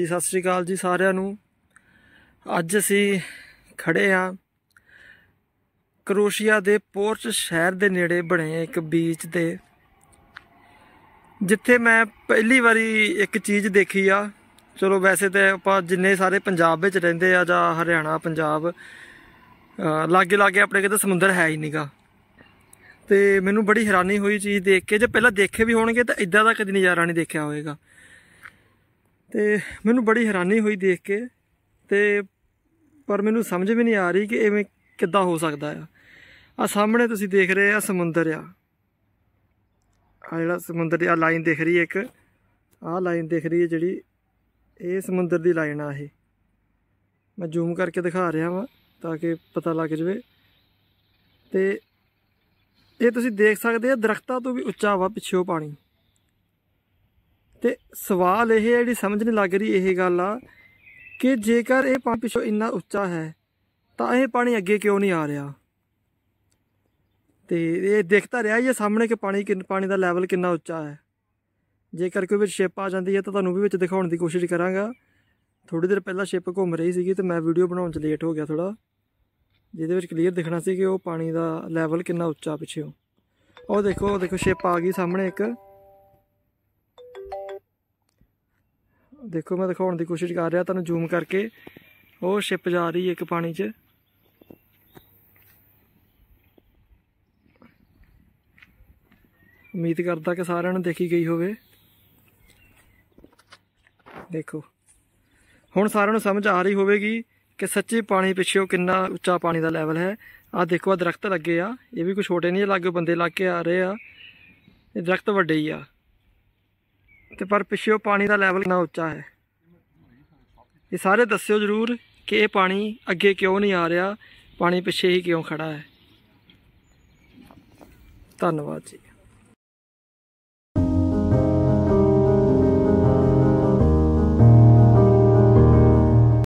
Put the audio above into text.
ਹਾਂਜੀ ਸਤਿ ਸ਼੍ਰੀ ਅਕਾਲ ਜੀ ਸਾਰਿਆਂ ਨੂੰ ਅੱਜ ਅਸੀਂ ਖੜੇ ਆ ਕਰੋਸ਼ੀਆ ਦੇ ਪੋਰਚ ਸ਼ਹਿਰ ਦੇ ਨੇੜੇ ਬਣੇ ਇੱਕ ਬੀਚ ਤੇ ਜਿੱਥੇ ਮੈਂ ਪਹਿਲੀ ਵਾਰੀ ਇੱਕ ਚੀਜ਼ ਦੇਖੀ ਆ ਚਲੋ ਵੈਸੇ ਤੇ ਆਪਾਂ ਜਿੰਨੇ ਸਾਰੇ ਪੰਜਾਬ ਵਿੱਚ ਰਹਿੰਦੇ ਆ ਜਾਂ ਹਰਿਆਣਾ ਪੰਜਾਬ ਲਾਗੇ ਲਾਗੇ ਆਪਣੇ ਕਿਤੇ ਸਮੁੰਦਰ ਹੈ ਹੀ ਨਹੀਂਗਾ ਤੇ ਮੈਨੂੰ ਬੜੀ ਹੈਰਾਨੀ ਹੋਈ ਚੀਜ਼ ਦੇਖ ਕੇ ਜੇ ਪਹਿਲਾਂ ਦੇਖੇ ਵੀ ਹੋਣਗੇ ਤਾਂ ਇਦਾਂ ਦਾ ਕਦੀ ਨਜ਼ਾਰਾ ਨਹੀਂ ਦੇਖਿਆ ਹੋਵੇਗਾ ਤੇ ਮੈਨੂੰ ਬੜੀ ਹੈਰਾਨੀ ਹੋਈ ਦੇਖ ਕੇ ਤੇ ਪਰ ਮੈਨੂੰ ਸਮਝ ਵੀ ਨਹੀਂ ਆ ਰਹੀ ਕਿ ਐਵੇਂ ਕਿੱਦਾਂ ਹੋ ਸਕਦਾ ਆ ਆ ਸਾਹਮਣੇ ਤੁਸੀਂ ਦੇਖ ਰਹੇ ਆ ਸਮੁੰਦਰ ਆ ਆ ਜਿਹੜਾ ਸਮੁੰਦਰ ਦੀ ਆ ਲਾਈਨ ਦਿਖ ਰਹੀ ਹੈ ਇੱਕ ਆ ਲਾਈਨ ਦਿਖ ਰਹੀ ਹੈ ਜਿਹੜੀ ਇਹ ਸਮੁੰਦਰ ਦੀ ਲਾਈਨ ਆ ਇਹ ਮੈਂ ਜ਼ੂਮ ਕਰਕੇ ਦਿਖਾ ਰਿਹਾ ਵਾਂ ਤਾਂ ਕਿ ਪਤਾ ਲੱਗ ਜਵੇ ਤੇ ਇਹ ਤੁਸੀਂ ਦੇਖ ਸਕਦੇ ਆ ਦਰਖਤਾਂ ਤੋਂ ਵੀ ਉੱਚਾ ਵਾ ਪਿੱਛੇੋਂ ਪਾਣੀ ਤੇ ਸਵਾਲ ਇਹ ਹੈ ਜਿਹੜੀ ਸਮਝ ਨਹੀਂ ਲੱਗ ਰਹੀ ਇਹ ਗੱਲ ਆ ਕਿ ਜੇਕਰ ਇਹ ਪਾਣੀ ਪਿੱਛੋਂ ਇੰਨਾ ਉੱਚਾ ਹੈ ਤਾਂ ਇਹ ਪਾਣੀ ਅੱਗੇ ਕਿਉਂ ਨਹੀਂ ਆ ਰਿਹਾ ਤੇ ਇਹ ਦੇਖਤਾ ਰਿਹਾ ਇਹ ਸਾਹਮਣੇ ਕਿ ਪਾਣੀ ਕਿੰਨਾ ਪਾਣੀ ਦਾ ਲੈਵਲ ਕਿੰਨਾ ਉੱਚਾ ਹੈ ਜੇਕਰ ਕੋਈ ਵੀ ਸ਼ਿਪ ਆ ਜਾਂਦੀ ਹੈ ਤਾਂ ਤੁਹਾਨੂੰ ਵੀ ਵਿੱਚ ਦਿਖਾਉਣ ਦੀ ਕੋਸ਼ਿਸ਼ ਕਰਾਂਗਾ ਥੋੜੀ ਦੇਰ ਪਹਿਲਾਂ ਸ਼ਿਪ ਘੁੰਮ ਰਹੀ ਸੀਗੀ ਤੇ ਮੈਂ ਵੀਡੀਓ ਬਣਾਉਣ 'ਚ ਲੇਟ ਹੋ ਗਿਆ ਥੋੜਾ ਜਿਹਦੇ ਵਿੱਚ ਕਲੀਅਰ ਦਿਖਣਾ ਸੀ ਕਿ ਉਹ ਪਾਣੀ ਦਾ ਲੈਵਲ ਕਿੰਨਾ ਉੱਚਾ ਪਿੱਛੇ ਉਹ ਦੇਖੋ ਉਹ ਦੇਖੋ ਸ਼ਿਪ ਆ ਗਈ ਸਾਹਮਣੇ ਇੱਕ ਦੇਖੋ ਮੈਂ ਦਿਖਾਉਣ ਦੀ ਕੋਸ਼ਿਸ਼ ਕਰ ਰਿਹਾ ਤੁਹਾਨੂੰ ਜ਼ੂਮ ਕਰਕੇ ਉਹ ਸ਼ਿਪ ਜਾ ਰਹੀ ਹੈ ਇੱਕ ਪਾਣੀ 'ਚ ਉਮੀਦ ਕਰਦਾ ਕਿ ਸਾਰਿਆਂ ਨੂੰ ਦੇਖੀ ਗਈ ਹੋਵੇ ਦੇਖੋ ਹੁਣ ਸਾਰਿਆਂ ਨੂੰ ਸਮਝ ਆ ਰਹੀ ਹੋਵੇਗੀ ਕਿ ਸੱਚੇ ਪਾਣੀ ਪਿੱਛੇ ਉਹ ਕਿੰਨਾ ਉੱਚਾ ਪਾਣੀ ਦਾ ਲੈਵਲ ਹੈ ਆ ਦੇਖੋ ਆ ਦਰਖਤ ਲੱਗੇ ਆ ਇਹ ਵੀ ਕੋਈ ਛੋਟੇ ਨਹੀਂ ਲੱਗੇ ਬੰਦੇ ਲੱਗ ਕੇ ਆ ਰਹੇ ਆ ਇਹ ਦਰਖਤ ਵੱਡੇ ਹੀ ਆ ਤੇ ਪਰ ਉਹ ਪਾਣੀ ਦਾ ਲੈਵਲ ਕਿੰਨਾ ਉੱਚਾ ਹੈ ਇਹ ਸਾਰੇ ਦੱਸਿਓ ਜ਼ਰੂਰ ਕਿ ਇਹ ਪਾਣੀ ਅੱਗੇ ਕਿਉਂ ਨਹੀਂ ਆ ਰਿਹਾ ਪਾਣੀ ਪਿਛੇ ਹੀ ਕਿਉਂ ਖੜਾ ਹੈ ਧੰਨਵਾਦ ਜੀ